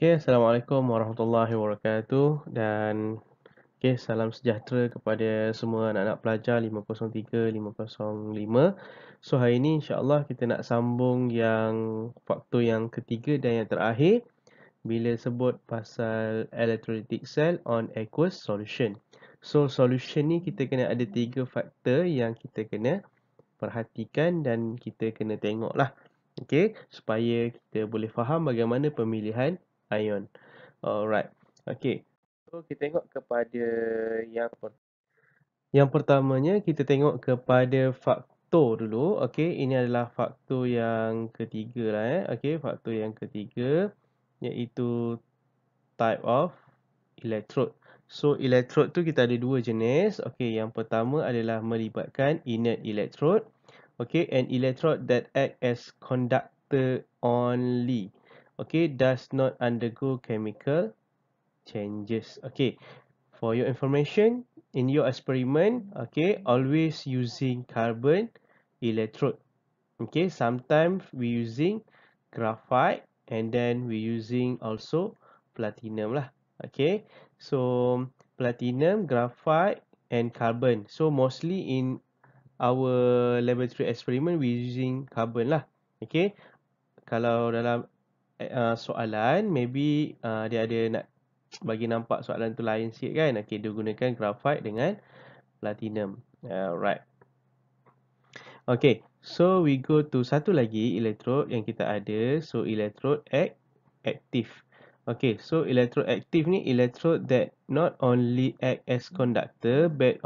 Okay, Assalamualaikum warahmatullahi wabarakatuh dan okay, salam sejahtera kepada semua anak-anak pelajar 503, 505. So hari ini insyaAllah kita nak sambung yang faktor yang ketiga dan yang terakhir bila sebut pasal electrolytic cell on aqueous solution. So solution ni kita kena ada tiga faktor yang kita kena perhatikan dan kita kena tengok lah. Okay, supaya kita boleh faham bagaimana pemilihan ion. Alright. Okay. So kita tengok kepada yang per yang pertamanya kita tengok kepada faktor dulu. Okay. Ini adalah faktor yang ketiga lah eh. Okay. Faktor yang ketiga iaitu type of electrode. So electrode tu kita ada dua jenis. Okay. Yang pertama adalah melibatkan inert electrode. Okay. An electrode that act as conductor only okay does not undergo chemical changes okay for your information in your experiment okay always using carbon electrode okay sometimes we using graphite and then we using also platinum lah okay so platinum graphite and carbon so mostly in our laboratory experiment we using carbon lah okay kalau dalam Eh, uh, soalan maybe uh, dia ada nak bagi nampak soalan tu lain sikit kan okey dia gunakan graphite dengan platinum alright okey so we go to satu lagi elektrod yang kita ada so elektrod act active okey so elektrod aktif ni elektrod that not only act as conductor but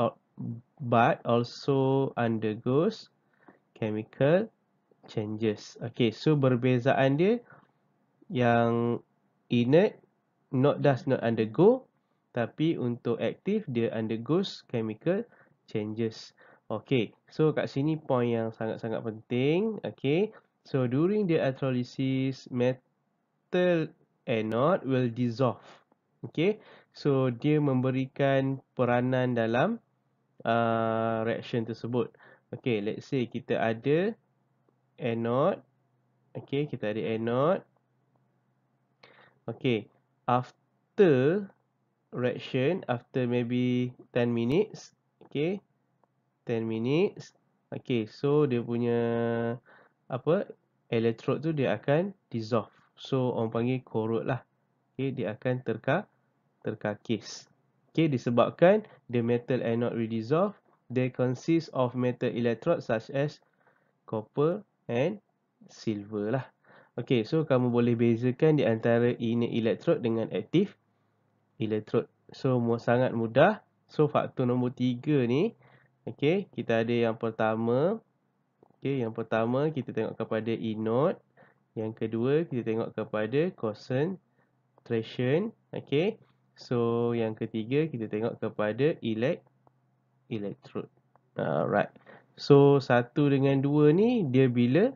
but also undergoes chemical changes okey so perbezaan dia yang inert not does not undergo tapi untuk aktif dia undergoes chemical changes. Okay, so kat sini point yang sangat-sangat penting. Okay, so during the electrolysis, metal anode will dissolve. Okay, so dia memberikan peranan dalam uh, reaction tersebut. Okay, let's say kita ada anode. Okay, kita ada anode. Okay, after reaction, after maybe 10 minutes, okay, 10 minutes, okay, so dia punya apa, elektrod tu dia akan dissolve. So, orang panggil korot lah. Okay, dia akan terka, terkakis. Okay, disebabkan the metal anode will dissolve, they consist of metal electrode such as copper and silver lah. Okey, so kamu boleh bezakan di antara ini elektrod dengan aktif elektrod. So, sangat mudah. So, faktor nombor tiga ni, okey, kita ada yang pertama. Okey, yang pertama kita tengok kepada anode. Yang kedua, kita tengok kepada concentration. Okey, so yang ketiga kita tengok kepada elect elektrod. Alright. So, satu dengan dua ni, dia bila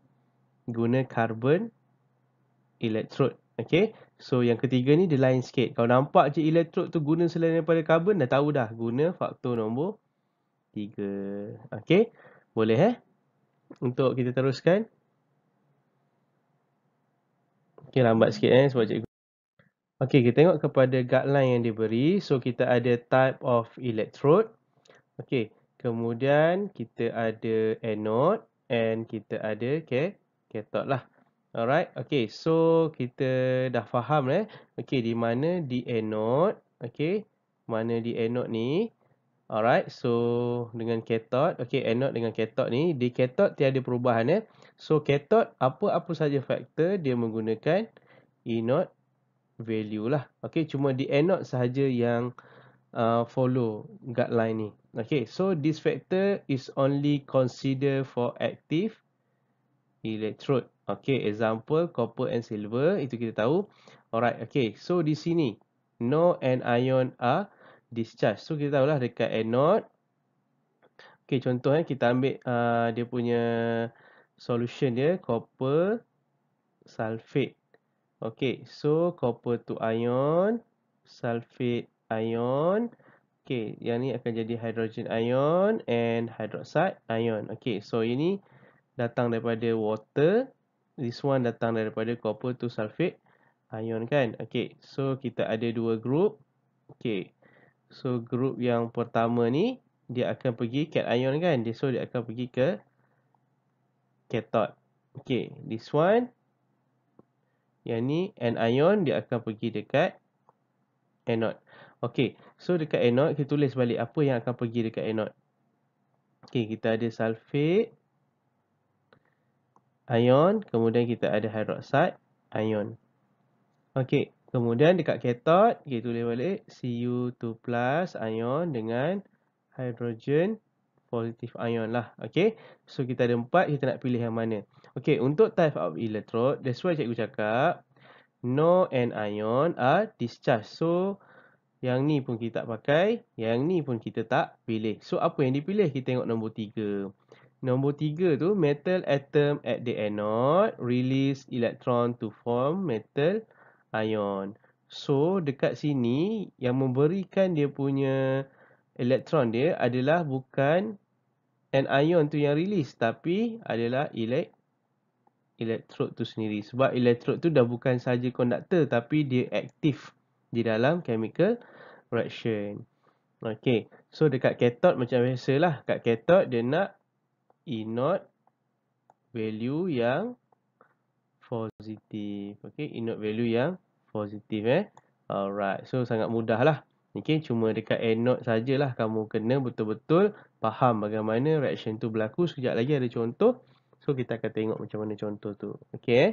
guna karbon. Elektrod, Okay. So yang ketiga ni dia lain sikit. Kalau nampak je elektrod tu guna selain daripada carbon dah tahu dah guna faktor nombor tiga, Okay. Boleh eh? Untuk kita teruskan. Okay lambat sikit eh sebab cikgu. Okay kita tengok kepada guideline yang diberi. So kita ada type of elektrod, Okay. Kemudian kita ada anode and kita ada okay, cathode lah. Alright, okay. So, kita dah faham eh. Okay, di mana di anode. Okay, mana di anode ni. Alright, so dengan cathode. Okay, anode dengan cathode ni. Di cathode tiada perubahan eh. So, cathode apa-apa saja faktor dia menggunakan e value lah. Okay, cuma di anode sahaja yang uh, follow guideline ni. Okay, so this factor is only consider for active electrode. Okay, example copper and silver itu kita tahu. Alright, okay. So di sini no and ion are discharged. So kita tahu lah dekat anode. Okay, contoh eh, kita ambil uh, dia punya solution dia copper sulfate. Okay, so copper to ion, sulfate ion. Okay, yang ni akan jadi hydrogen ion and hydroxide ion. Okay, so ini datang daripada water this one datang daripada copper to sulfate ion kan. Okay, so kita ada dua group. Okay, so group yang pertama ni dia akan pergi ke cation kan. So dia akan pergi ke cathode. Okay, this one. Yang ni anion dia akan pergi dekat anode. Okay, so dekat anode kita tulis balik apa yang akan pergi dekat anode. Okay, kita ada sulfate ion, kemudian kita ada hydroxide ion. Okey, kemudian dekat ketod kita tulis balik Cu2+ ion dengan hidrogen positif ion lah. Okey. So kita ada empat, kita nak pilih yang mana. Okey, untuk type of electrode, that's why cikgu cakap no and ion are discharged. So yang ni pun kita tak pakai, yang ni pun kita tak pilih. So apa yang dipilih? Kita tengok nombor tiga. Nombor tiga tu, metal atom at the anode release electron to form metal ion. So, dekat sini yang memberikan dia punya elektron dia adalah bukan an ion tu yang release tapi adalah elek elektrod tu sendiri. Sebab elektrod tu dah bukan sahaja konduktor tapi dia aktif di dalam chemical reaction. Okay, so dekat katod macam biasalah. Dekat katod dia nak E0 value yang positif. Okay, E0 value yang positif eh. Alright, so sangat mudah lah. Okay, cuma dekat E0 sajalah kamu kena betul-betul faham bagaimana reaction tu berlaku. Sekejap lagi ada contoh. So, kita akan tengok macam mana contoh tu. Okay, eh.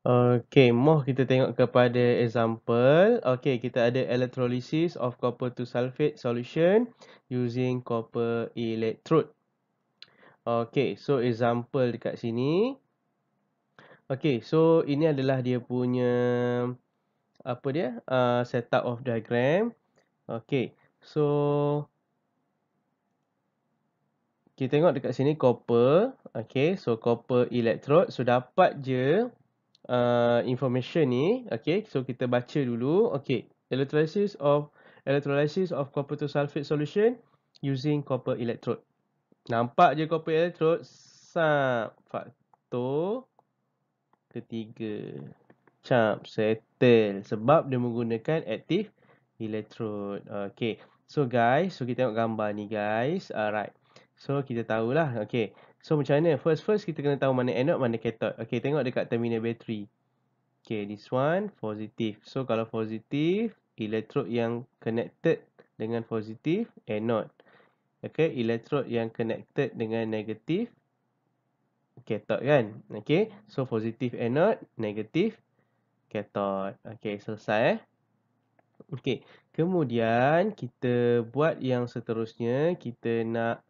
Okay, moh kita tengok kepada example. Okay, kita ada electrolysis of copper to sulfate solution using copper electrode. Okay, so example dekat sini. Okay, so ini adalah dia punya apa dia? Uh, setup of diagram. Okay, so kita tengok dekat sini copper. Okay, so copper electrode. So dapat je uh, information ni. Okay, so kita baca dulu. Okay, electrolysis of electrolysis of copper to sulfate solution using copper electrode. Nampak je copper electrode sub faktor ketiga. Cap settle sebab dia menggunakan aktif electrode. Okay, so guys, so kita tengok gambar ni guys. Alright, so kita tahulah. Okay, So macam mana? First first kita kena tahu mana anode, mana cathode. Okay, tengok dekat terminal bateri. Okay, this one positive. So kalau positive, electrode yang connected dengan positif anode. Okay, electrode yang connected dengan negatif cathode kan? Okay, so positive anode, negative cathode. Okay, selesai eh. Okay, kemudian kita buat yang seterusnya. Kita nak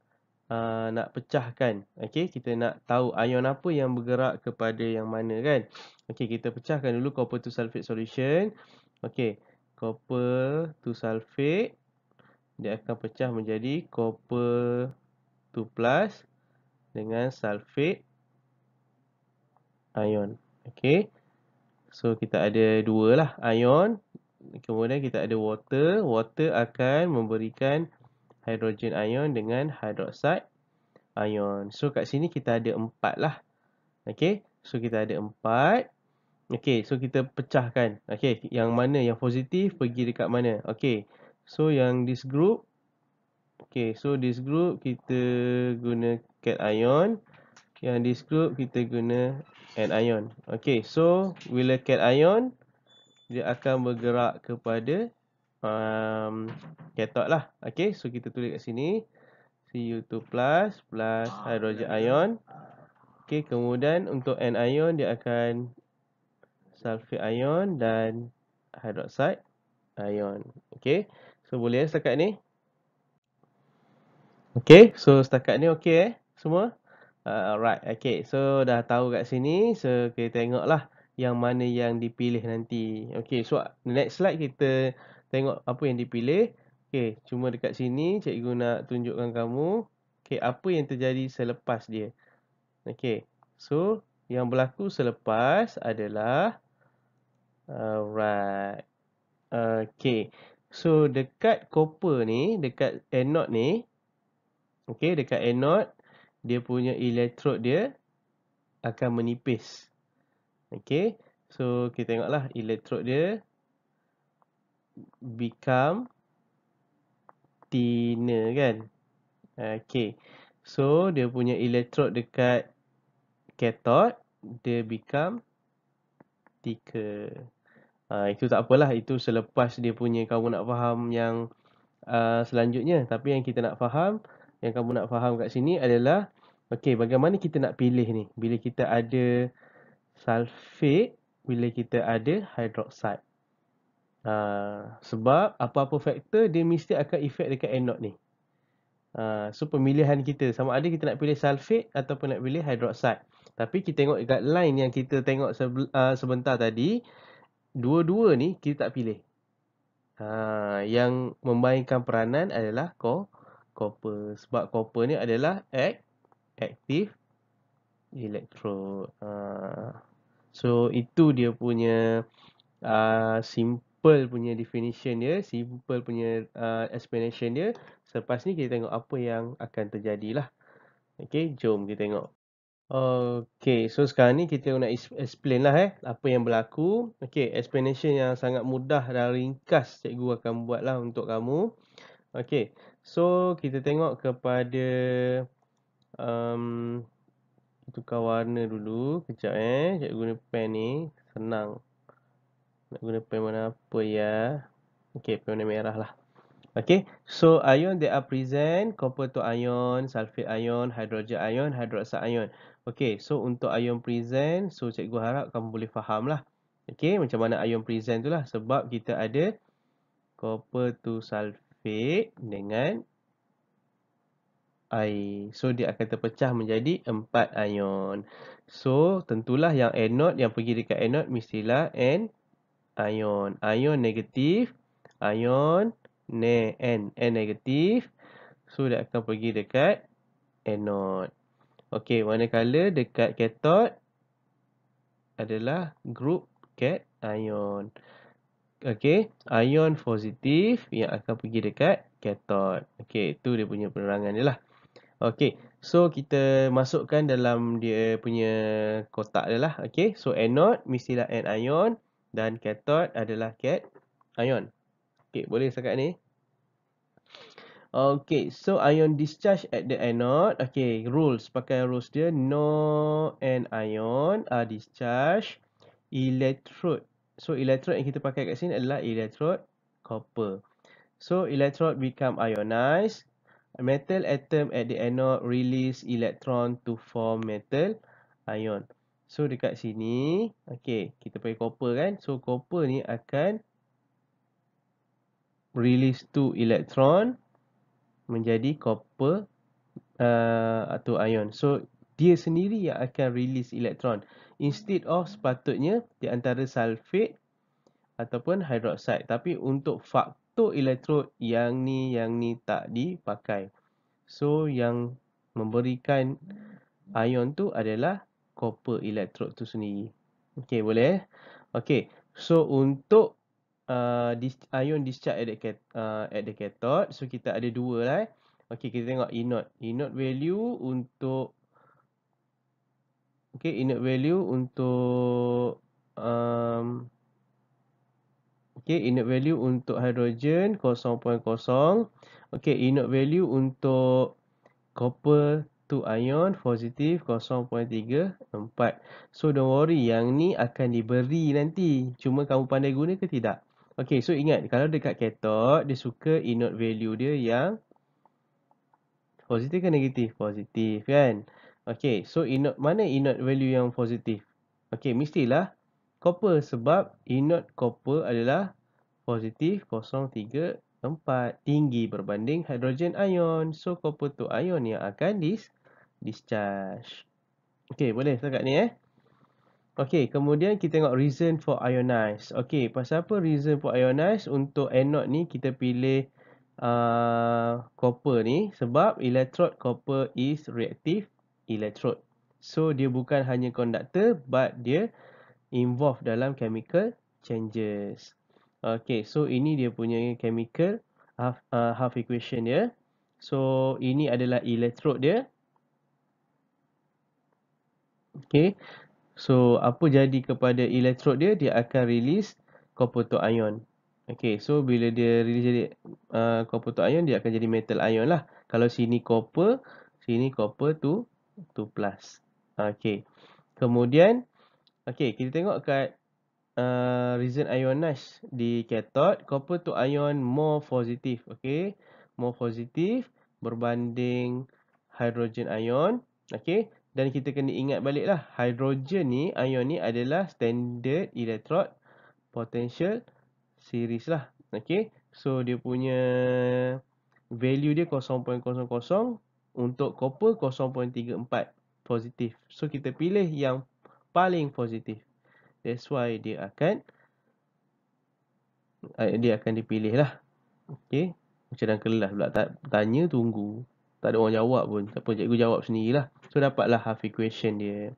uh, nak pecahkan. Okey, kita nak tahu ion apa yang bergerak kepada yang mana kan. Okey, kita pecahkan dulu copper to sulfate solution. Okey, copper to sulfate dia akan pecah menjadi copper to plus dengan sulfate ion. Okey. So kita ada dua lah ion. Kemudian kita ada water. Water akan memberikan hydrogen ion dengan hydroxide ion. So kat sini kita ada empat lah. Okay. So kita ada empat. Okay. So kita pecahkan. Okay. Yang mana yang positif pergi dekat mana. Okay. So yang this group. Okay. So this group kita guna cat ion. Yang this group kita guna ion, Okay. So bila cat ion dia akan bergerak kepada um, cathode lah. Okay, so kita tulis kat sini. Cu2 plus plus hydrogen ah, ion. Ya, ya. Okay, kemudian untuk N ion dia akan sulfate ion dan hydroxide ion. Okay, so boleh ya setakat ni. Okay, so setakat ni okay eh semua. Ah, alright, uh, okay. So, dah tahu kat sini. So, kita tengok yang mana yang dipilih nanti. Okay, so next slide kita tengok apa yang dipilih. Okey, cuma dekat sini cikgu nak tunjukkan kamu okey apa yang terjadi selepas dia. Okey. So, yang berlaku selepas adalah alright. Okey. So, dekat copper ni, dekat anode ni okey, dekat anode dia punya electrode dia akan menipis. Okey. So, kita tengoklah electrode dia become thinner kan. Okay. So, dia punya elektrod dekat katod, dia become thicker. Uh, itu tak apalah. Itu selepas dia punya kamu nak faham yang uh, selanjutnya. Tapi yang kita nak faham, yang kamu nak faham kat sini adalah Okay, bagaimana kita nak pilih ni? Bila kita ada sulfate, bila kita ada hidroksid. Uh, sebab apa-apa faktor dia mesti akan efek dekat anode ni. Uh, so pemilihan kita sama ada kita nak pilih sulfate ataupun nak pilih hydroxide. Tapi kita tengok guideline yang kita tengok ah, sebentar tadi. Dua-dua ni kita tak pilih. Uh, yang membaikkan peranan adalah co copper. Sebab copper ni adalah active electrode. Uh, so itu dia punya uh, simple simple punya definition dia, simple punya uh, explanation dia. Selepas ni kita tengok apa yang akan terjadi lah. Okay, jom kita tengok. Okay, so sekarang ni kita nak explain lah eh, apa yang berlaku. Okay, explanation yang sangat mudah dan ringkas cikgu akan buat lah untuk kamu. Okay, so kita tengok kepada... Um, tukar warna dulu, kejap eh, cikgu guna pen ni, senang nak guna permainan apa ya okey permainan merah lah okey so ion they are present copper to ion sulfate ion hydrogen ion hydroxide ion okey so untuk ion present so cikgu harap kamu boleh faham lah okey macam mana ion present tu lah sebab kita ada copper to sulfate dengan air. So dia akan terpecah menjadi empat ion. So tentulah yang anode yang pergi dekat anode mestilah N ion. Ion negatif. Ion ne N. N negatif. So, dia akan pergi dekat anode. Okey, warna manakala dekat katod adalah grup kat ion. Okey, ion positif yang akan pergi dekat katod. Okey, itu dia punya penerangan dia lah. Okey, so kita masukkan dalam dia punya kotak dia lah. Okey, so anode mestilah n ion. Dan katod adalah cat ion. Okey, boleh sekat ni? Okey, so ion discharge at the anode. Okey, rules. Pakai rules dia. No and ion are discharge electrode. So, electrode yang kita pakai kat sini adalah electrode copper. So, electrode become ionized. Metal atom at the anode release electron to form metal ion. So dekat sini, okey, kita pakai copper kan. So copper ni akan release two electron menjadi copper uh, atau ion. So dia sendiri yang akan release elektron. Instead of sepatutnya di antara sulfate ataupun hidroksid, Tapi untuk faktor elektrod yang ni, yang ni tak dipakai. So yang memberikan ion tu adalah copper electrode tu sendiri. Okey, boleh? Eh? Okey. So untuk uh, ion discharge at the, uh, at the cathode, so kita ada dua lah. Eh. Okey, kita tengok E not. E not value untuk Okey, E not value untuk um Okey, E value untuk hidrogen 0.0. Okey, E value untuk copper satu ion positif 0.34. So don't worry yang ni akan diberi nanti. Cuma kamu pandai guna ke tidak? Okay so ingat kalau dekat katod dia suka inode value dia yang positif ke negatif? Positif kan? Okay so inode, mana inode value yang positif? Okay mestilah copper sebab inode copper adalah positif 0.34. Tempat tinggi berbanding hidrogen ion. So, copper to ion yang akan disk discharge. Okay, boleh setakat ni eh. Okay, kemudian kita tengok reason for ionize. Okay, pasal apa reason for ionize? Untuk anode ni, kita pilih uh, copper ni. Sebab elektrod copper is reactive electrode. So, dia bukan hanya konduktor, but dia involved dalam chemical changes. Okay, so ini dia punya chemical half, uh, half equation dia. So, ini adalah elektrod dia. Okay. So, apa jadi kepada elektrod dia? Dia akan release copper ion. Okay. So, bila dia release jadi copper uh, ion, dia akan jadi metal ion lah. Kalau sini copper, sini copper tu tu plus. Okay. Kemudian, okay. Kita tengok kat Uh, reason ionis di cathode copper to ion more positive okay more positive berbanding hydrogen ion okay dan kita kena ingat baliklah hidrogen ni, ion ni adalah standard electrode potential series lah. Okay. So dia punya value dia 0.00 untuk copper 0.34 positif. So kita pilih yang paling positif. That's why dia akan eh, dia akan dipilih lah. Okay. Macam dalam kelas pula tanya tunggu. Tak ada orang jawab pun. Tak apa, cikgu jawab sendirilah. So, dapatlah half equation dia.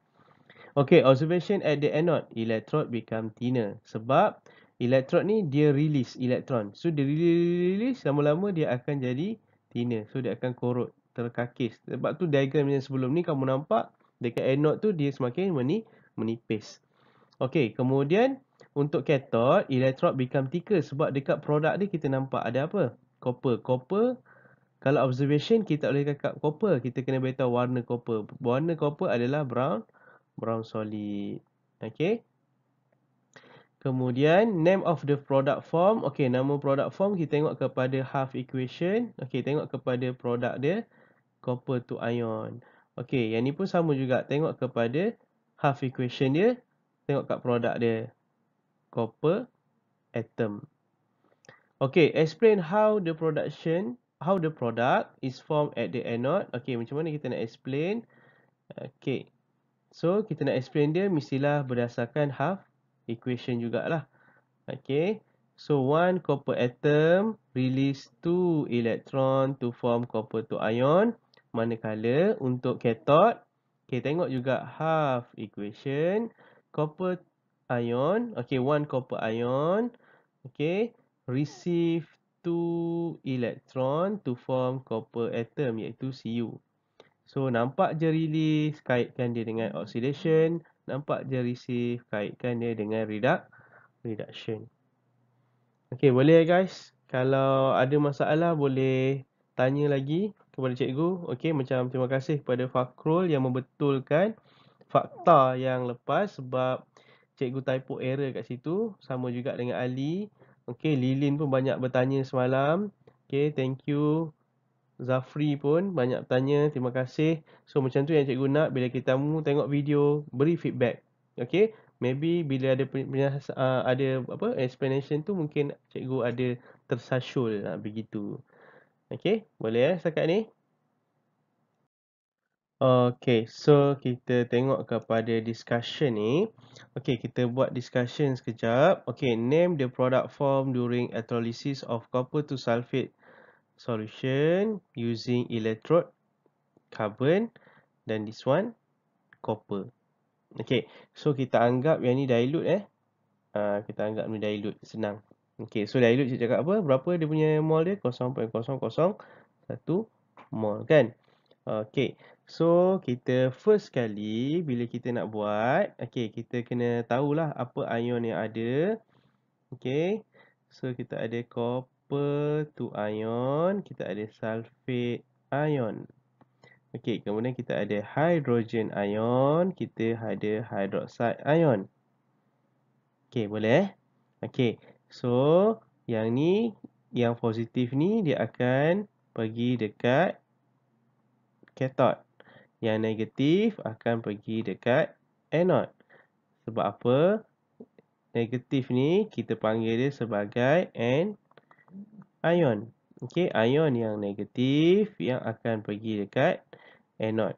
Okay, observation at the anode. Electrode become thinner. Sebab, elektrod ni dia release elektron. So, dia release, lama-lama dia akan jadi thinner. So, dia akan korot, terkakis. Sebab tu, diagram yang sebelum ni, kamu nampak dekat anode tu, dia semakin meni, menipis. Okay, kemudian, untuk kathode, elektrod become thicker. Sebab dekat produk ni, kita nampak ada apa? Copper, copper kalau observation kita boleh cakap copper kita kena beritahu warna copper warna copper adalah brown brown solid okey kemudian name of the product form okey nama product form kita tengok kepada half equation okey tengok kepada produk dia copper to ion okey yang ni pun sama juga tengok kepada half equation dia tengok kat produk dia copper atom okey explain how the production how the product is formed at the anode. Okay, macam mana kita nak explain? Okay. So, kita nak explain dia mestilah berdasarkan half equation jugalah. Okay. So, one copper atom release two electron to form copper to ion. Manakala untuk cathode. Okay, tengok juga half equation. Copper ion. Okay, one copper ion. Okay. Receive satu elektron to form copper atom iaitu Cu. So nampak je release kaitkan dia dengan oxidation, nampak je receive kaitkan dia dengan redux reduction. Okey, boleh guys? Kalau ada masalah boleh tanya lagi kepada cikgu. Okey, macam terima kasih kepada Fakrul yang membetulkan fakta yang lepas sebab cikgu typo error kat situ. Sama juga dengan Ali. Okay, Lilin pun banyak bertanya semalam. Okay, thank you. Zafri pun banyak bertanya. Terima kasih. So, macam tu yang cikgu nak bila kita tengok video, beri feedback. Okay, maybe bila ada uh, ada apa explanation tu mungkin cikgu ada tersasul lah, begitu. Okay, boleh eh setakat ni? Okay, so kita tengok kepada discussion ni. Okay, kita buat discussion sekejap. Okay, name the product form during electrolysis of copper to sulfate solution using electrode, carbon dan this one, copper. Okay, so kita anggap yang ni dilute eh. Uh, kita anggap ni dilute, senang. Okay, so dilute cakap apa? Berapa dia punya mol dia? 0.001 mol kan? Okay, so kita first sekali bila kita nak buat, okay, kita kena tahulah apa ion yang ada. Okay, so kita ada copper to ion, kita ada sulfate ion. Okay, kemudian kita ada hydrogen ion, kita ada hydroxide ion. Okay, boleh? Okay, so yang ni, yang positif ni dia akan pergi dekat kathod. Yang negatif akan pergi dekat anod. Sebab apa? Negatif ni kita panggil dia sebagai an ion. Okey, ion yang negatif yang akan pergi dekat anod.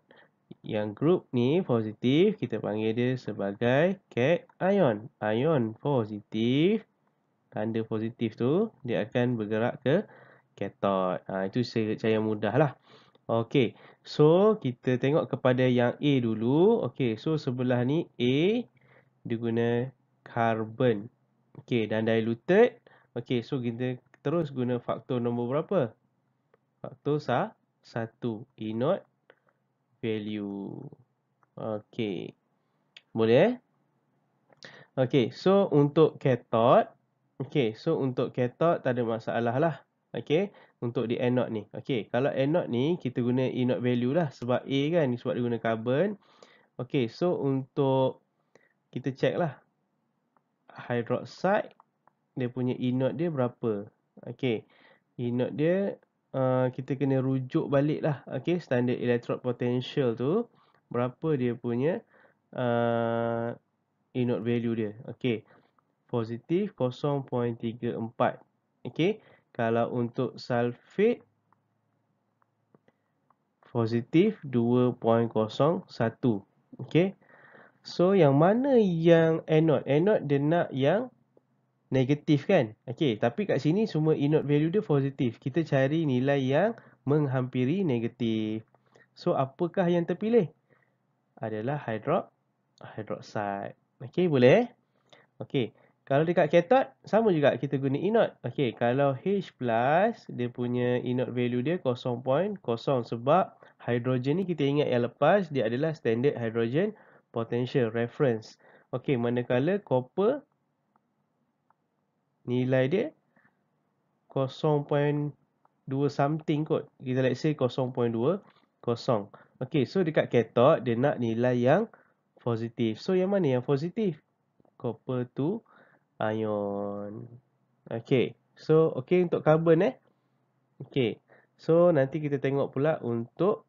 Yang grup ni positif kita panggil dia sebagai kation. Ion positif tanda positif tu dia akan bergerak ke kathod. Ha, itu secara mudahlah. Okey. So, kita tengok kepada yang A dulu. Okay, so sebelah ni A, dia guna carbon. Okay, dan diluted. Okay, so kita terus guna faktor nombor berapa? Faktor sa satu. E not value. Okay. Boleh? Eh? Okay, so untuk cathode. Okay, so untuk cathode tak ada masalah lah. Okay, untuk di anode ni. Okey, kalau anode ni kita guna E not value lah sebab A kan sebab dia guna carbon. Okey, so untuk kita check lah hydroxide dia punya E not dia berapa. Okey, E not dia uh, kita kena rujuk balik lah. Okey, standard electrode potential tu berapa dia punya uh, E not value dia. Okey, positif 0.34. Okey, kalau untuk sulfate positif 2.01. Okey. So yang mana yang anode? Anode dia nak yang negatif kan? Okey, tapi kat sini semua anode value dia positif. Kita cari nilai yang menghampiri negatif. So apakah yang terpilih? Adalah hydro hydroxide. Okey, boleh? Okey. Kalau dekat cathode, sama juga kita guna E-note. Okay, kalau H+, dia punya E-note value dia 0.0 sebab hidrogen ni kita ingat yang lepas dia adalah standard hidrogen potential reference. Okay, manakala copper nilai dia 0.2 something kot. Kita let's say 0.2 kosong. Okey, so dekat cathode dia nak nilai yang positif. So yang mana yang positif? Copper tu ion. Okay. So, okay untuk carbon eh. Okay. So, nanti kita tengok pula untuk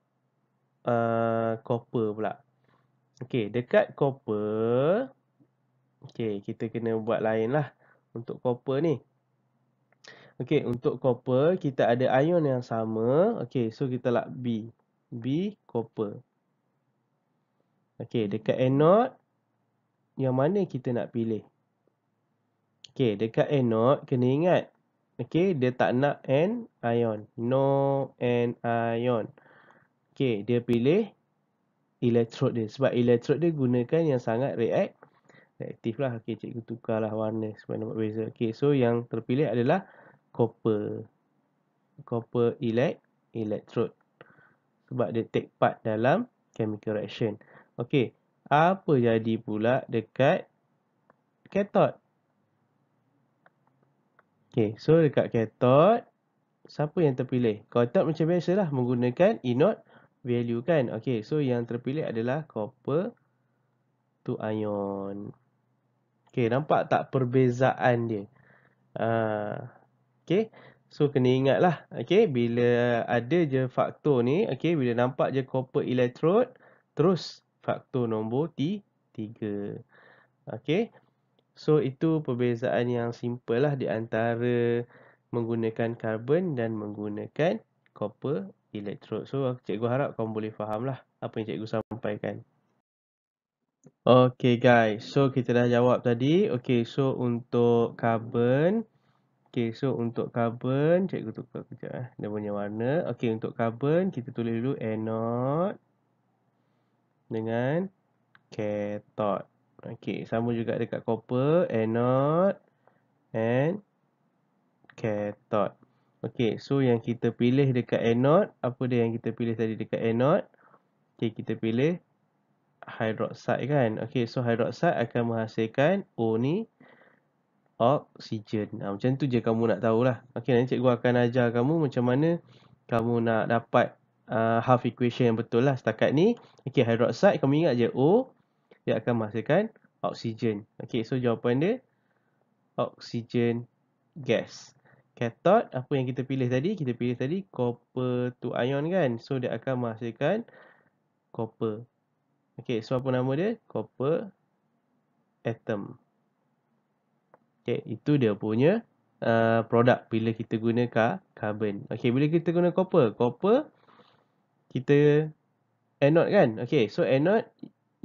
uh, copper pula. Okay. Dekat copper. Okay. Kita kena buat lain lah. Untuk copper ni. Okay. Untuk copper, kita ada ion yang sama. Okay. So, kita lak B. B, copper. Okay. Dekat anode, yang mana kita nak pilih? Okay, dekat anode, kena ingat. Okay, dia tak nak an ion. No an ion. Okay, dia pilih elektrod. dia. Sebab elektrod dia gunakan yang sangat react. Reaktif lah. Okay, cikgu tukarlah warna supaya nampak beza. Okay, so yang terpilih adalah copper. Copper elect, electrode. Sebab dia take part dalam chemical reaction. Okay, apa jadi pula dekat cathode? Okay, so dekat cathode, siapa yang terpilih? Cathode macam biasa lah, menggunakan E-note value kan? Okay, so yang terpilih adalah copper to ion. Okay, nampak tak perbezaan dia? Uh, ah, okay, so kena ingat lah. Okay, bila ada je faktor ni, okay, bila nampak je copper electrode, terus faktor nombor T3. Okay, So itu perbezaan yang simple lah di antara menggunakan karbon dan menggunakan copper electrode. So cikgu harap kau boleh faham lah apa yang cikgu sampaikan. Okay guys, so kita dah jawab tadi. Okay, so untuk karbon, Okay, so untuk karbon, cikgu tukar kejap eh. Dia punya warna. Okay, untuk karbon kita tulis dulu anode dengan cathode. Okay, sama juga dekat copper, anode and cathode. Okay, so yang kita pilih dekat anode, apa dia yang kita pilih tadi dekat anode? Okey, kita pilih hydroxide kan. Okay, so hydroxide akan menghasilkan O ni oksigen. Nah, macam tu je kamu nak tahulah. Okay, nanti cikgu akan ajar kamu macam mana kamu nak dapat uh, half equation yang betul lah setakat ni. Okay, hydroxide kamu ingat je O dia akan menghasilkan oksigen. Okey, so jawapan dia oksigen gas. Katod, apa yang kita pilih tadi? Kita pilih tadi copper to ion kan? So, dia akan menghasilkan copper. Okey, so apa nama dia? Copper atom. Okey, itu dia punya uh, produk bila kita guna carbon. Okey, bila kita guna copper? Copper, kita anode kan? Okey, so anode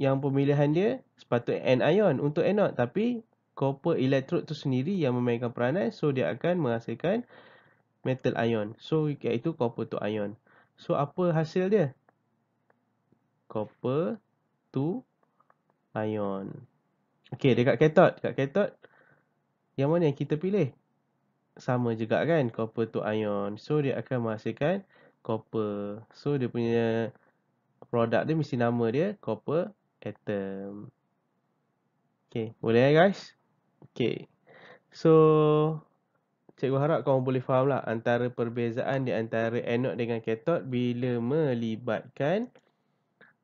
yang pemilihan dia sepatutnya anion untuk anode tapi copper electrode tu sendiri yang memainkan peranan so dia akan menghasilkan metal ion so iaitu copper to ion so apa hasil dia copper to ion okey dekat katod dekat katod yang mana yang kita pilih sama juga kan copper to ion so dia akan menghasilkan copper so dia punya produk dia mesti nama dia copper at Okay, boleh eh guys? Okay, so cikgu harap kau boleh faham lah antara perbezaan di antara anode dengan katod bila melibatkan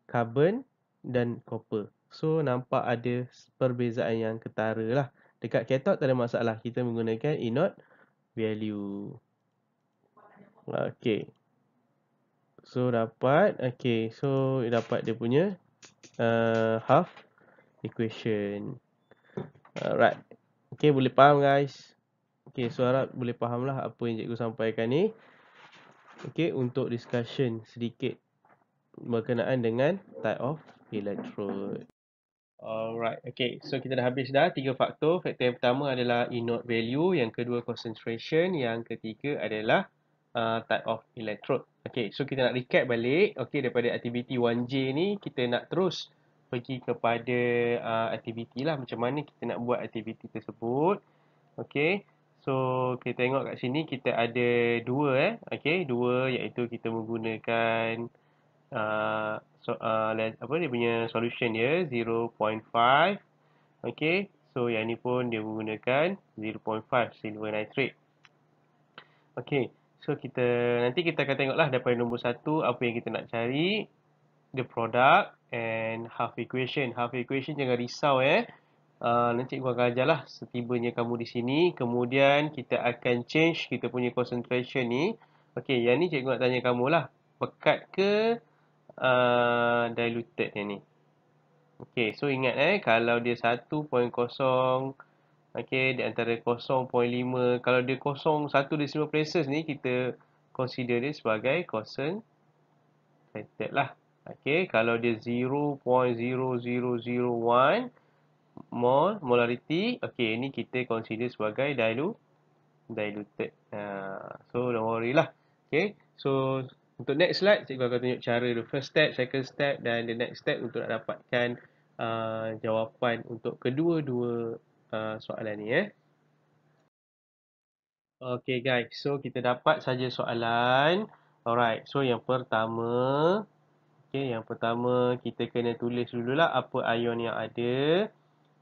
carbon dan copper. So, nampak ada perbezaan yang ketara lah. Dekat katod tak ada masalah. Kita menggunakan anode value. Okay. So, dapat. Okay, so dapat dia punya uh, half equation alright uh, Okay, boleh faham guys Okay, so harap boleh faham lah apa yang cikgu sampaikan ni Okay, untuk discussion sedikit berkenaan dengan type of electrode alright ok so kita dah habis dah tiga faktor faktor yang pertama adalah inode value yang kedua concentration yang ketiga adalah uh, type of electrode Okay, so kita nak recap balik. Okay, daripada aktiviti 1J ni, kita nak terus pergi kepada uh, aktiviti lah. Macam mana kita nak buat aktiviti tersebut. Okay, so kita tengok kat sini kita ada dua eh. Okay, dua iaitu kita menggunakan uh, so, uh, apa dia punya solution dia, 0.5. Okay, so yang ni pun dia menggunakan 0.5 silver nitrate. Okay, So kita nanti kita akan tengoklah daripada nombor satu apa yang kita nak cari the product and half equation. Half equation jangan risau eh. Uh, nanti gua akan lah setibanya kamu di sini. Kemudian kita akan change kita punya concentration ni. Okey, yang ni cikgu nak tanya kamu lah. Pekat ke uh, diluted yang ni? Okey, so ingat eh kalau dia 1.0 Okey, di antara 0.5. Kalau dia 0.1 decimal places ni, kita consider dia sebagai concentrated lah. Okey, kalau dia 0.0001 mol molarity, okey, ini kita consider sebagai diluted. Uh, so, don't worry lah. Okey, so untuk next slide, cikgu akan tunjuk cara the first step, second step dan the next step untuk nak dapatkan uh, jawapan untuk kedua-dua Uh, soalan ni eh. Okay guys, so kita dapat saja soalan. Alright, so yang pertama, okay, yang pertama kita kena tulis dululah apa ion yang ada.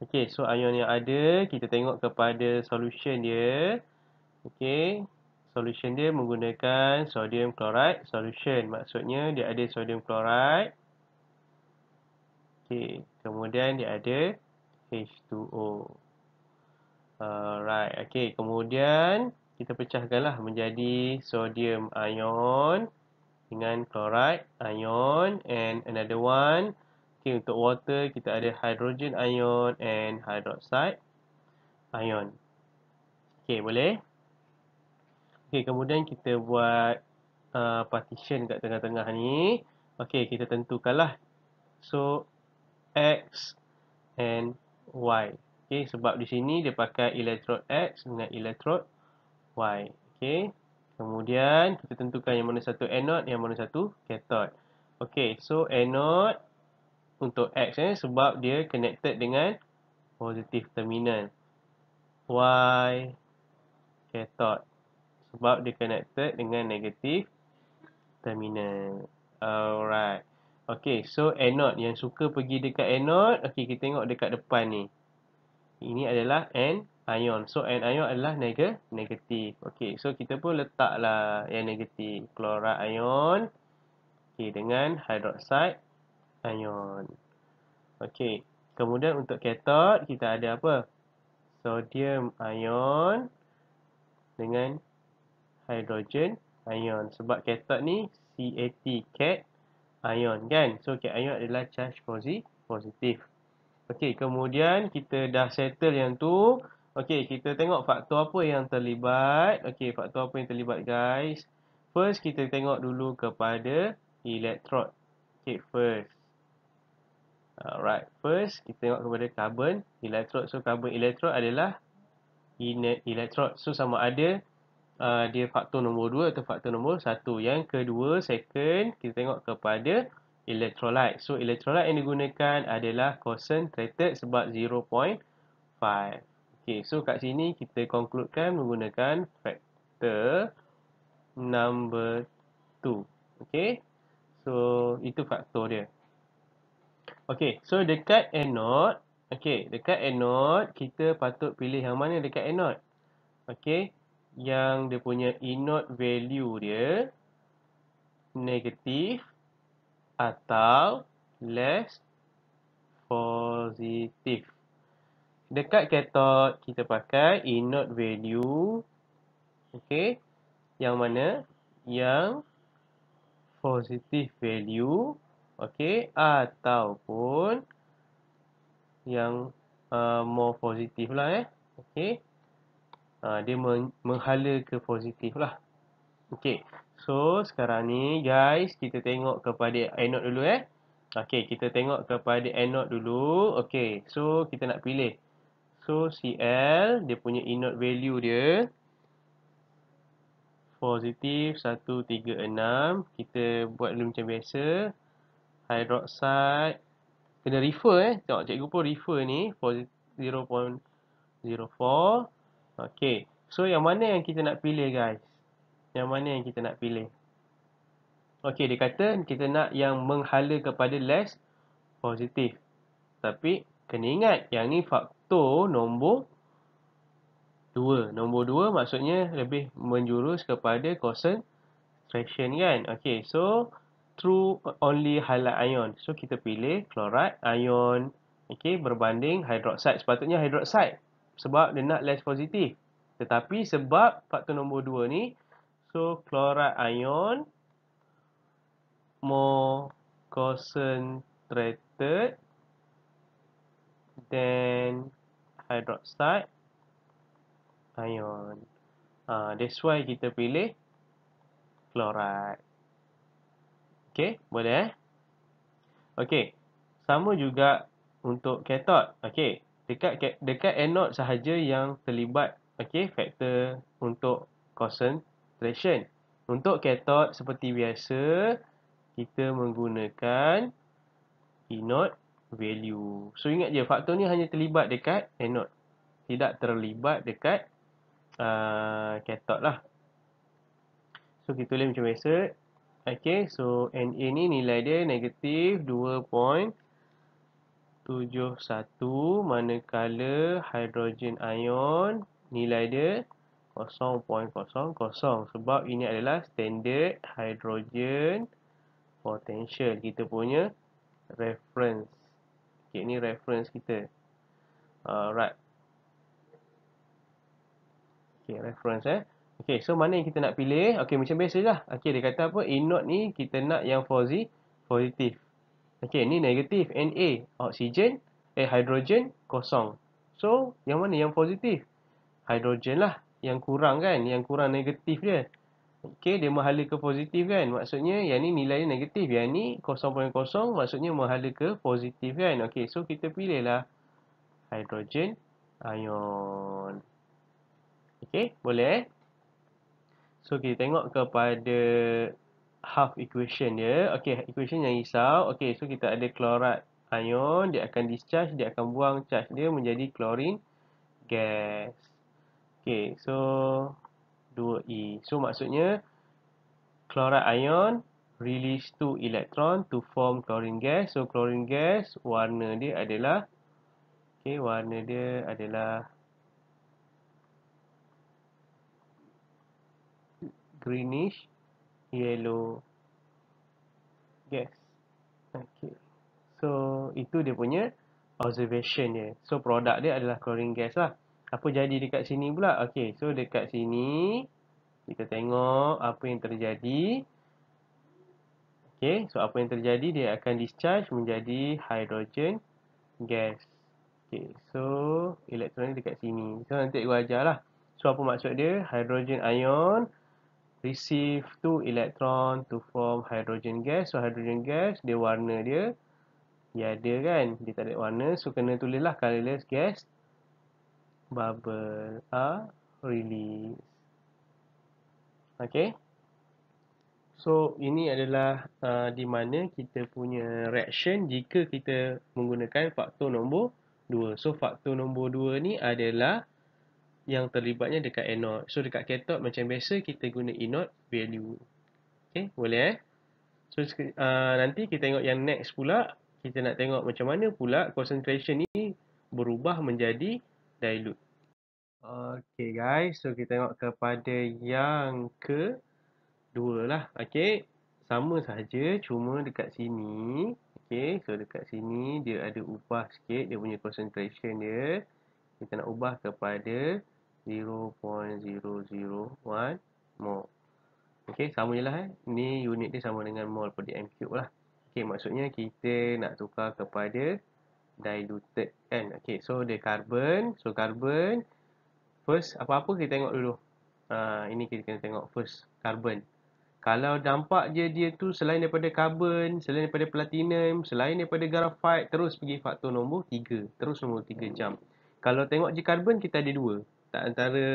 Okay, so ion yang ada, kita tengok kepada solution dia. Okay, solution dia menggunakan sodium chloride solution. Maksudnya dia ada sodium chloride. Okay, kemudian dia ada H2O. Alright, uh, okay. Kemudian kita pecahkanlah menjadi sodium ion dengan chloride ion and another one. Okay, untuk water kita ada hydrogen ion and hydroxide ion. Okay, boleh? Okay, kemudian kita buat uh, partition kat tengah-tengah ni. Okay, kita tentukanlah. So, X and Y. Okey, sebab di sini dia pakai elektrod X dengan elektrod Y. Okey. Kemudian kita tentukan yang mana satu anod, yang mana satu cathode. Okey, so anod untuk X eh sebab dia connected dengan positif terminal. Y cathode sebab dia connected dengan negatif terminal. Alright. Okey, so anod yang suka pergi dekat anod. okey kita tengok dekat depan ni ini adalah N ion. So N ion adalah neg negatif. Okey, so kita pun letaklah yang negatif. klora ion Okey dengan hidroksid ion. Okey, kemudian untuk ketod kita ada apa? Sodium ion dengan hidrogen ion. Sebab ketod ni CAT, cat ion kan. So cat ion adalah charge positif. Okey, kemudian kita dah settle yang tu. Okey, kita tengok faktor apa yang terlibat. Okey, faktor apa yang terlibat guys. First, kita tengok dulu kepada elektrod. Okey, first. Alright, first kita tengok kepada carbon elektrod. So, carbon elektrod adalah inert elektrod. So, sama ada uh, dia faktor nombor 2 atau faktor nombor 1. Yang kedua, second, kita tengok kepada electrolyte. So electrolyte yang digunakan adalah concentrated sebab 0.5. Okey, so kat sini kita konkludkan menggunakan faktor number 2. Okey. So itu faktor dia. Okey, so dekat anode, okey, dekat anode kita patut pilih yang mana dekat anode? Okey, yang dia punya anode value dia negatif atau less positive. Dekat katod kita pakai not value. Okey. Yang mana? Yang positif value. Okey. Ataupun yang uh, more positif lah eh. Okey. Uh, dia men menghala ke positif lah. Okey. So, sekarang ni guys, kita tengok kepada anode dulu eh. Okay, kita tengok kepada anode dulu. Okay, so kita nak pilih. So, Cl, dia punya anode value dia. Positif 136. Kita buat dulu macam biasa. Hydroxide. Kena refer eh. Tengok, cikgu pun refer ni. 0.04. Okay. So, yang mana yang kita nak pilih guys? yang mana yang kita nak pilih Okey, dia kata kita nak yang menghala kepada less positif tapi kena ingat yang ni faktor nombor 2 nombor 2 maksudnya lebih menjurus kepada concentration kan Okey, so true only halide ion so kita pilih chloride ion Okey, berbanding hydroxide sepatutnya hydroxide sebab dia nak less positif tetapi sebab faktor nombor 2 ni So, chloride ion more concentrated than hydroxide ion. Uh, ah, that's why kita pilih chloride. Okay, boleh eh? Okay, sama juga untuk cathode. Okay, dekat dekat anode sahaja yang terlibat okay, faktor untuk concentrated filtration. Untuk cathode seperti biasa, kita menggunakan E-note value. So ingat je, faktor ni hanya terlibat dekat anode. Tidak terlibat dekat uh, cathode lah. So kita tulis macam biasa. Okay, so Na ni nilai dia negatif 2.71 manakala hidrogen ion nilai dia 0.00 sebab ini adalah standard hydrogen potential kita punya reference okay, ini reference kita alright uh, ok reference eh ok so mana yang kita nak pilih ok macam biasa lah ok dia kata apa E-note ni kita nak yang fuzzy positif ok ni negatif Na oksigen eh hydrogen kosong so yang mana yang positif hydrogen lah yang kurang kan yang kurang negatif dia okey dia menghala ke positif kan maksudnya yang ni nilai negatif yang ni 0.0 maksudnya menghala ke positif kan okey so kita pilihlah hidrogen ion okey boleh eh? so kita tengok kepada half equation dia okey equation yang risau okey so kita ada klorat ion dia akan discharge dia akan buang charge dia menjadi chlorine gas Okay, so 2E. So maksudnya chloride ion release 2 electron to form chlorine gas. So chlorine gas warna dia adalah okay, warna dia adalah greenish yellow gas. Okay. So itu dia punya observation dia. So produk dia adalah chlorine gas lah apa jadi dekat sini pula? Okey, so dekat sini kita tengok apa yang terjadi. Okey, so apa yang terjadi dia akan discharge menjadi hydrogen gas. Okey, so elektron dekat sini. So nanti gua ajarlah. So apa maksud dia? Hydrogen ion receive two electron to form hydrogen gas. So hydrogen gas dia warna dia dia ada kan? Dia tak ada warna. So kena tulislah colorless gas bubble are released. Okay. So, ini adalah uh, di mana kita punya reaction jika kita menggunakan faktor nombor 2. So, faktor nombor 2 ni adalah yang terlibatnya dekat anode. So, dekat cathode macam biasa kita guna anode value. Okay, boleh eh? So, uh, nanti kita tengok yang next pula. Kita nak tengok macam mana pula concentration ni berubah menjadi dilute. Okay guys, so kita tengok kepada yang ke dua lah. Okay, sama saja cuma dekat sini. Okay, so dekat sini dia ada ubah sikit dia punya concentration dia. Kita nak ubah kepada 0.001 mol. Okay, sama je lah eh. Ni unit dia sama dengan mol per dm cube lah. Okay, maksudnya kita nak tukar kepada diluted kan. Okay, so the carbon. So, carbon. First, apa-apa kita tengok dulu. Uh, ini kita kena tengok first. Carbon. Kalau dampak dia dia tu selain daripada carbon, selain daripada platinum, selain daripada graphite, terus pergi faktor nombor 3. Terus nombor 3 jam. Kalau tengok je carbon, kita ada dua. Tak antara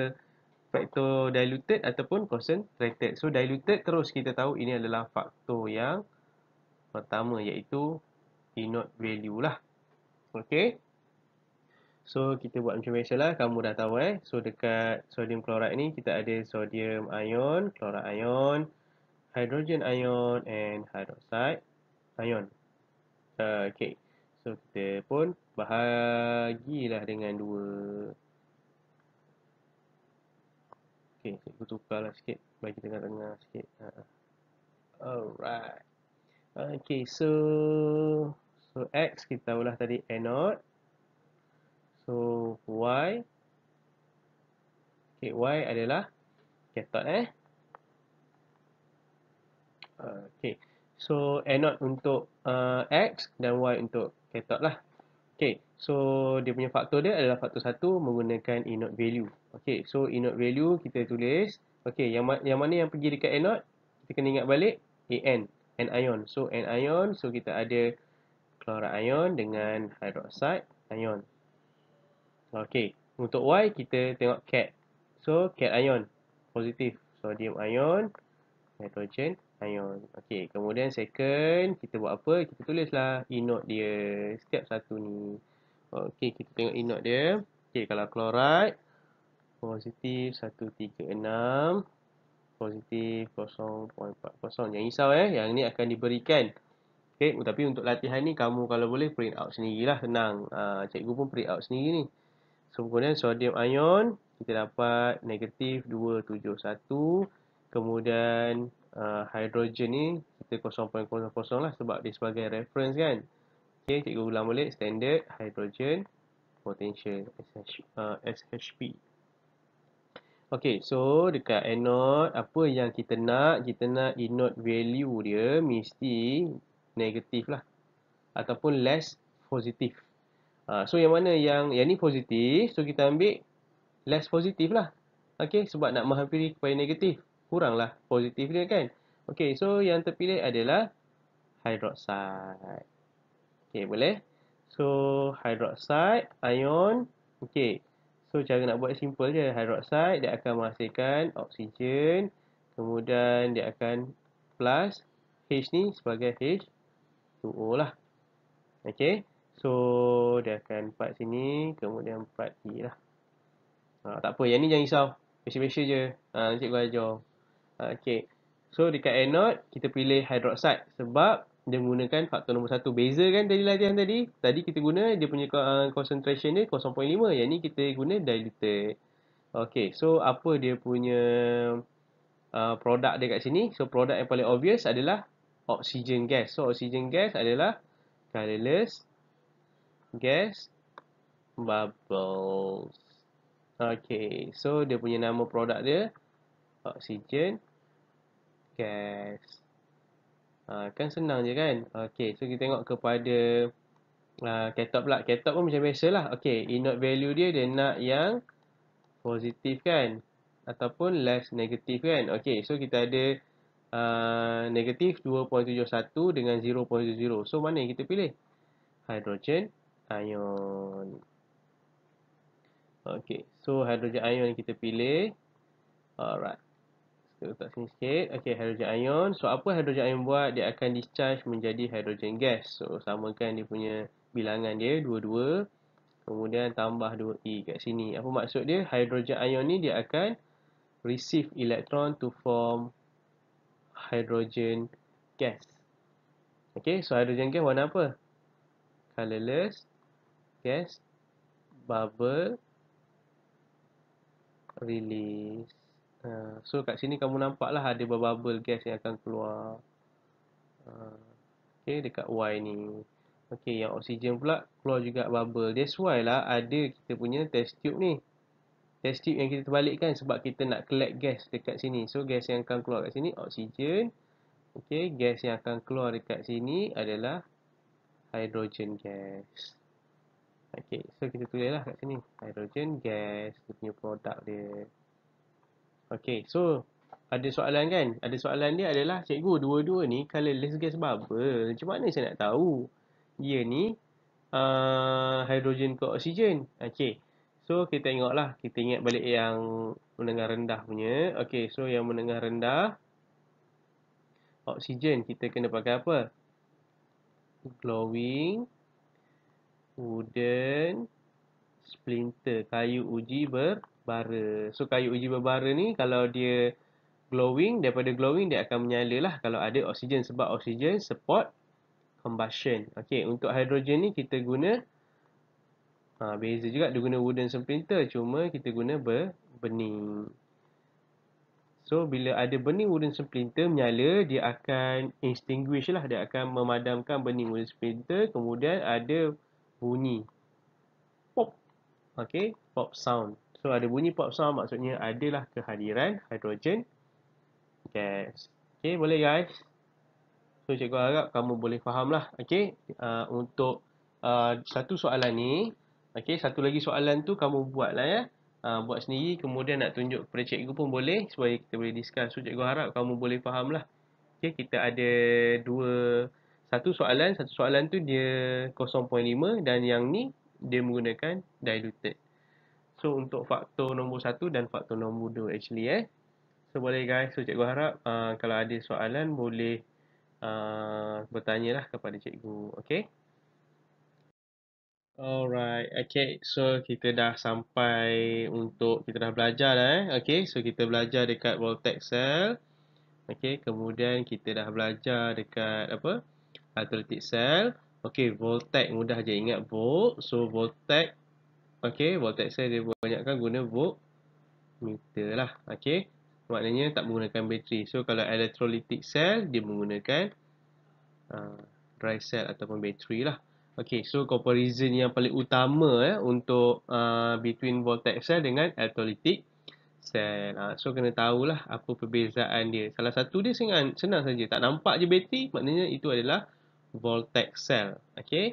faktor diluted ataupun concentrated. So, diluted terus kita tahu ini adalah faktor yang pertama iaitu e value lah. Okay, So kita buat macam lah. kamu dah tahu eh. So dekat sodium chloride ni kita ada sodium ion, chloride ion, hydrogen ion and hydroxide ion. Uh, ah, okay. So kita pun bahagilah dengan dua. Okay, cikgu tukarlah sikit. Bagi tengah-tengah sikit. Uh. Alright. Okay, so... So X kita ulah tadi anode. So Y Okay, Y adalah cathode eh. Okay, so anode untuk uh, X dan Y untuk cathode lah. Okay, so dia punya faktor dia adalah faktor 1 menggunakan anode value. Okay, so anode value kita tulis. Okay, yang, ma yang mana yang pergi dekat anode? Kita kena ingat balik. An, an ion. So an ion, so kita ada klorat ion dengan hidroksid ion. Okey, untuk Y kita tengok cat. So cat ion positif sodium ion nitrogen ion. Okey, kemudian second kita buat apa? Kita tulislah enote dia setiap satu ni. Okey, kita tengok enote dia. Okey, kalau klorat positif 136 positif 0.40. Jangan risau eh, yang ni akan diberikan Okay, tapi untuk latihan ni kamu kalau boleh print out sendirilah senang. Ah, uh, cikgu pun print out sendiri ni. So, kemudian sodium ion kita dapat negatif 271. Kemudian uh, ah, hidrogen ni kita 0.00 lah sebab dia sebagai reference kan. Okay, cikgu ulang balik standard hydrogen potential SH, uh, ah, SHP. Okay, so dekat anode, apa yang kita nak? Kita nak anode value dia mesti negatif lah ataupun less positif. Uh, ha, so yang mana yang yang ni positif, so kita ambil less positif lah. Okay, sebab nak menghampiri kepada negatif, kuranglah positif dia kan. Okay, so yang terpilih adalah hydroxide. Okay, boleh? So, hydroxide, ion. Okay, so cara nak buat simple je. Hydroxide, dia akan menghasilkan oksigen. Kemudian, dia akan plus H ni sebagai H H2O lah. Okay. So, dia akan part sini. Kemudian part E lah. Ha, tak apa. Yang ni jangan risau. Biasa-biasa je. Ha, cikgu ajar. Ha, okay. So, dekat anode, kita pilih hydroxide. Sebab, dia menggunakan faktor nombor satu. Beza kan dari latihan tadi. Tadi kita guna, dia punya uh, concentration dia 0.5. Yang ni kita guna diluted. Okay. So, apa dia punya... Uh, produk dia kat sini. So, produk yang paling obvious adalah oksigen gas. So oksigen gas adalah colorless gas bubbles. Okay, so dia punya nama produk dia oksigen gas. Ha, kan senang je kan? Okay, so kita tengok kepada ketop ha, uh, pula. Ketop pun macam biasa lah. Okay, inode value dia dia nak yang positif kan? Ataupun less negative kan? Okay, so kita ada uh, negatif 2.71 dengan 0.70. So, mana yang kita pilih? hidrogen ion. Okay. So, hidrogen ion yang kita pilih. Alright. Kita letak sini sikit. Okay, hidrogen ion. So, apa hidrogen ion buat? Dia akan discharge menjadi hidrogen gas. So, samakan dia punya bilangan dia. Dua-dua. Kemudian, tambah 2E kat sini. Apa maksud dia? Hydrogen ion ni dia akan receive electron to form hydrogen gas. Okay, so hydrogen gas warna apa? Colorless gas bubble release. Uh, so kat sini kamu nampak lah ada bubble gas yang akan keluar. Uh, okay, dekat Y ni. Okay, yang oksigen pula keluar juga bubble. That's why lah ada kita punya test tube ni test tube yang kita terbalikkan sebab kita nak collect gas dekat sini. So gas yang akan keluar dekat sini oksigen. Okey, gas yang akan keluar dekat sini adalah hydrogen gas. Okey, so kita tulislah kat sini hydrogen gas punya produk dia. Okey, so ada soalan kan? Ada soalan dia adalah cikgu dua-dua ni kalau less gas bubble. Macam mana saya nak tahu? Dia ni uh, hydrogen ke oksigen? Okey. So kita tengoklah, kita ingat balik yang menengah rendah punya. Okey, so yang menengah rendah oksigen kita kena pakai apa? Glowing wooden splinter, kayu uji berbara. So kayu uji berbara ni kalau dia glowing, daripada glowing dia akan menyala lah kalau ada oksigen sebab oksigen support combustion. Okey, untuk hidrogen ni kita guna Ha, beza juga dia guna wooden splinter cuma kita guna ber bening. So bila ada bening wooden splinter menyala dia akan extinguish lah dia akan memadamkan bening wooden splinter kemudian ada bunyi pop. okay, pop sound. So ada bunyi pop sound maksudnya adalah kehadiran hidrogen gas. Okay, boleh guys? So cikgu harap kamu boleh fahamlah. Okey, uh, untuk uh, satu soalan ni Okey, satu lagi soalan tu kamu buatlah ya. Ha, buat sendiri kemudian nak tunjuk kepada cikgu pun boleh supaya kita boleh discuss. So cikgu harap kamu boleh faham lah. Okey, kita ada dua satu soalan, satu soalan tu dia 0.5 dan yang ni dia menggunakan diluted. So untuk faktor nombor 1 dan faktor nombor 2 actually eh. So boleh guys, so cikgu harap uh, kalau ada soalan boleh uh, lah kepada cikgu. Okay. Alright, okay. So, kita dah sampai untuk, kita dah belajar dah eh. Okay, so kita belajar dekat Voltex Cell. Okay, kemudian kita dah belajar dekat apa? Atletic Cell. Okay, Voltex mudah je ingat volt. So, Voltex. Okay, Voltex Cell dia banyakkan guna volt. Meter lah. Okay, maknanya tak menggunakan bateri. So, kalau elektrolitik Cell, dia menggunakan uh, dry cell ataupun bateri lah. Okay, so comparison yang paling utama eh, untuk uh, between voltaic cell eh, dengan electrolytic cell. Uh, so, kena tahulah apa perbezaan dia. Salah satu dia senang, senang saja. Tak nampak je beti, maknanya itu adalah voltaic cell. Okay,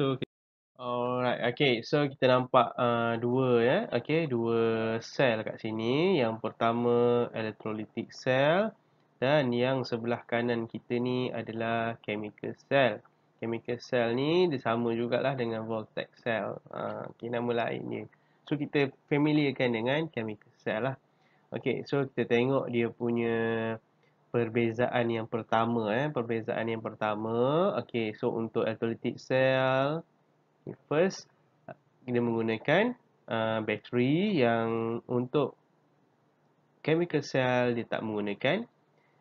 so kita, alright. Okay, so kita nampak uh, dua ya. Eh. Okay, dua cell kat sini. Yang pertama, electrolytic cell. Dan yang sebelah kanan kita ni adalah chemical cell chemical cell ni dia sama jugalah dengan voltaic cell. Ha, okay, nama lain dia. So, kita familiarkan dengan chemical cell lah. Okay, so kita tengok dia punya perbezaan yang pertama. Eh. Perbezaan yang pertama. Okay, so untuk electrolytic cell, okay, first, kita menggunakan uh, bateri yang untuk chemical cell, dia tak menggunakan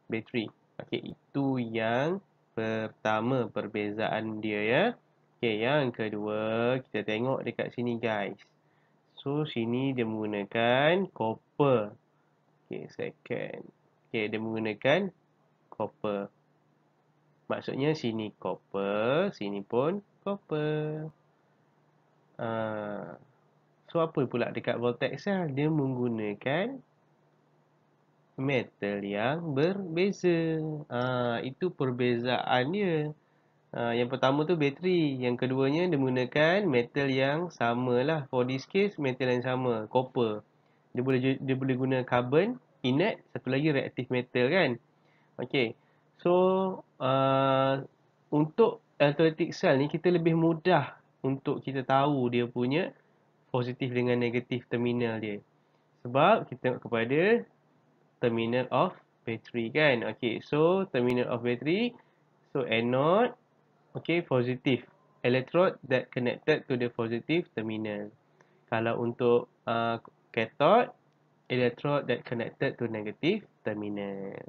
bateri. Okay, itu yang pertama perbezaan dia ya. Okey, yang kedua kita tengok dekat sini guys. So sini dia menggunakan copper. Okey, second. Okey, dia menggunakan copper. Maksudnya sini copper, sini pun copper. Uh, so apa pula dekat voltage cell dia menggunakan metal yang berbeza. Ha, itu perbezaannya. Ha, yang pertama tu bateri. Yang keduanya dia menggunakan metal yang samalah. For this case, metal yang sama. Copper. Dia boleh dia boleh guna carbon, inert, satu lagi reaktif metal kan. Okay. So, uh, untuk electrolytic cell ni, kita lebih mudah untuk kita tahu dia punya positif dengan negatif terminal dia. Sebab kita tengok kepada terminal of battery kan. Okay, so terminal of battery. So anode, okay, positive. Electrode that connected to the positive terminal. Kalau untuk uh, cathode, electrode that connected to negative terminal.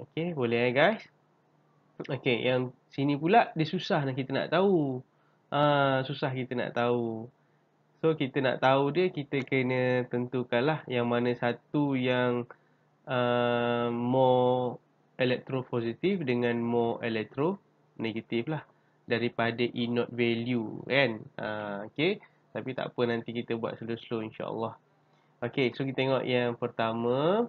Okay, boleh ya guys? Okay, yang sini pula dia susah nak kita nak tahu. Uh, susah kita nak tahu. So, kita nak tahu dia, kita kena tentukan lah yang mana satu yang uh, more elektropositif dengan more elektro negatif lah daripada E note value kan uh, ah, okay tapi tak apa nanti kita buat slow-slow insyaAllah okay so kita tengok yang pertama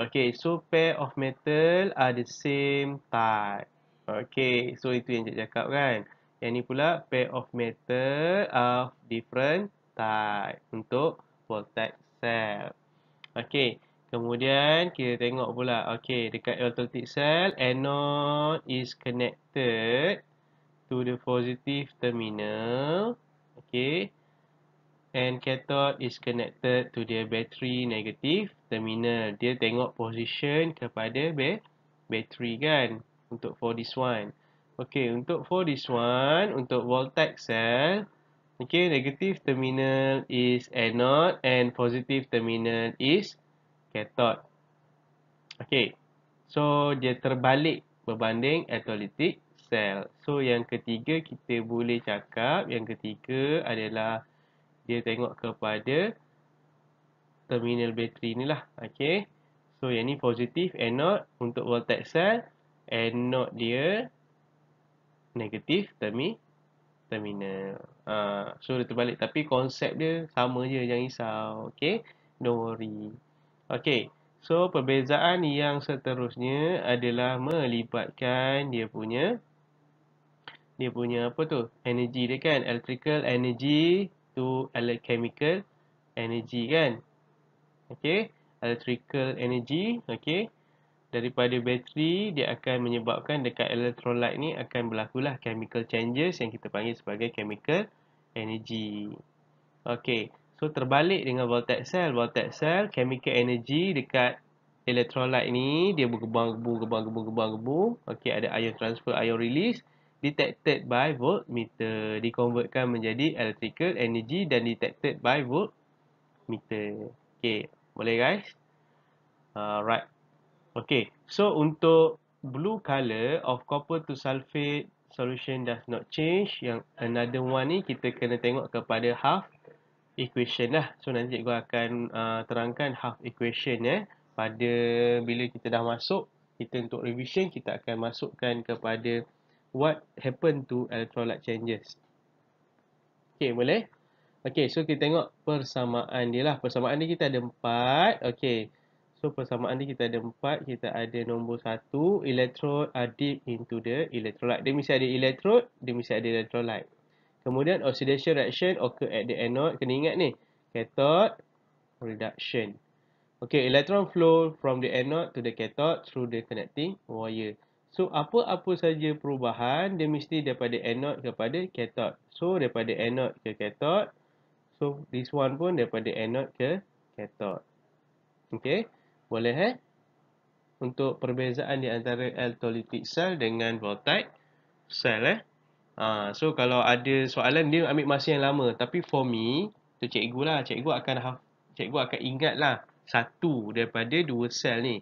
okay so pair of metal are the same type okay so itu yang cik cakap kan yang ni pula pair of metal of different type untuk voltage cell okay Kemudian kita tengok pula. Okey, dekat electrolytic cell anode is connected to the positive terminal. Okey. And cathode is connected to the battery negative terminal. Dia tengok position kepada battery kan untuk for this one. Okey, untuk for this one, untuk voltage cell okey, negative terminal is anode and positive terminal is kathod. Okay, So dia terbalik berbanding atolitik cell. So yang ketiga kita boleh cakap yang ketiga adalah dia tengok kepada terminal bateri lah. Okay, So yang ni positif anode untuk voltaic cell anode dia negatif termi terminal. Ah uh, so dia terbalik tapi konsep dia sama je jangan risau. Okay, Don't worry. Okey. So perbezaan yang seterusnya adalah melibatkan dia punya dia punya apa tu? Energy dia kan? Electrical energy to electrochemical energy kan? Okey. Electrical energy, okey. Daripada bateri dia akan menyebabkan dekat elektrolit ni akan berlakulah chemical changes yang kita panggil sebagai chemical energy. Okey. So terbalik dengan voltaic cell, voltaic cell chemical energy dekat electrolyte ni dia berkebang gebung gebang gebung gebang gebung. Okey ada ion transfer, ion release detected by voltmeter, dikonvertkan menjadi electrical energy dan detected by voltmeter. Okey, boleh guys? Alright. Okey, so untuk blue color of copper to sulfate solution does not change. Yang another one ni kita kena tengok kepada half equation lah. So nanti cikgu akan uh, terangkan half equation Eh. Pada bila kita dah masuk, kita untuk revision kita akan masukkan kepada what happened to electrolyte changes. Okay boleh? Okay so kita tengok persamaan dia lah. Persamaan dia kita ada empat. Okay. So persamaan dia kita ada empat. Kita ada nombor satu. Electrode are deep into the electrolyte. Dia mesti ada electrode, dia mesti ada electrolyte. Kemudian oxidation reaction occur at the anode. Kena ingat ni. Cathode reduction. Okay, electron flow from the anode to the cathode through the connecting wire. So, apa-apa saja perubahan, dia mesti daripada anode kepada cathode. So, daripada anode ke cathode. So, this one pun daripada anode ke cathode. Okay, boleh eh? Untuk perbezaan di antara electrolytic cell dengan voltaic cell eh? Ha, so kalau ada soalan dia ambil masa yang lama tapi for me tu cikgu lah cikgu akan ha- cikgu akan ingat lah satu daripada dua sel ni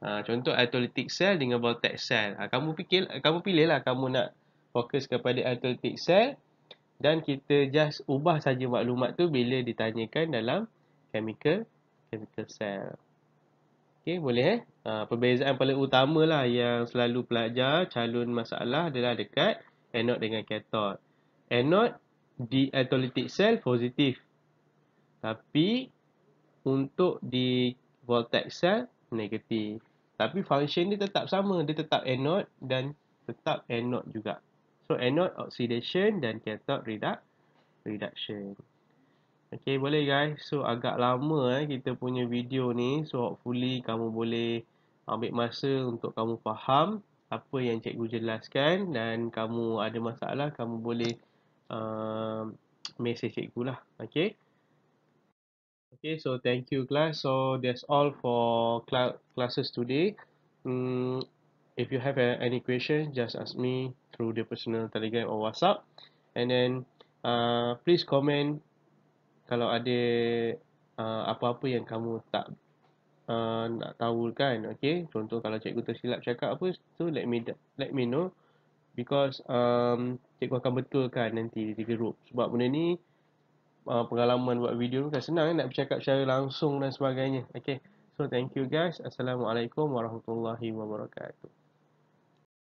ha, contoh atletic cell dengan voltage cell ha, kamu fikir kamu pilih lah kamu nak fokus kepada atletic cell dan kita just ubah saja maklumat tu bila ditanyakan dalam chemical chemical cell Okay, boleh eh? Ha, perbezaan paling utama lah yang selalu pelajar calon masalah adalah dekat anode dengan cathode. Anode di electrolytic cell positif. Tapi untuk di voltage cell negatif. Tapi function dia tetap sama. Dia tetap anode dan tetap anode juga. So anode oxidation dan cathode redu reduction. Okay boleh guys. So agak lama eh, kita punya video ni. So hopefully kamu boleh ambil masa untuk kamu faham apa yang cikgu jelaskan dan kamu ada masalah kamu boleh uh, message cikgu lah okay okay so thank you class so that's all for classes today mm, if you have uh, any question just ask me through the personal telegram or whatsapp and then uh, please comment kalau ada uh, apa-apa uh, yang kamu tak uh, nak tahu kan okey contoh kalau cikgu tersilap cakap apa so let me let me know because um, cikgu akan betulkan nanti di group sebab benda ni uh, pengalaman buat video kan senang kan nak bercakap secara langsung dan sebagainya okey so thank you guys assalamualaikum warahmatullahi wabarakatuh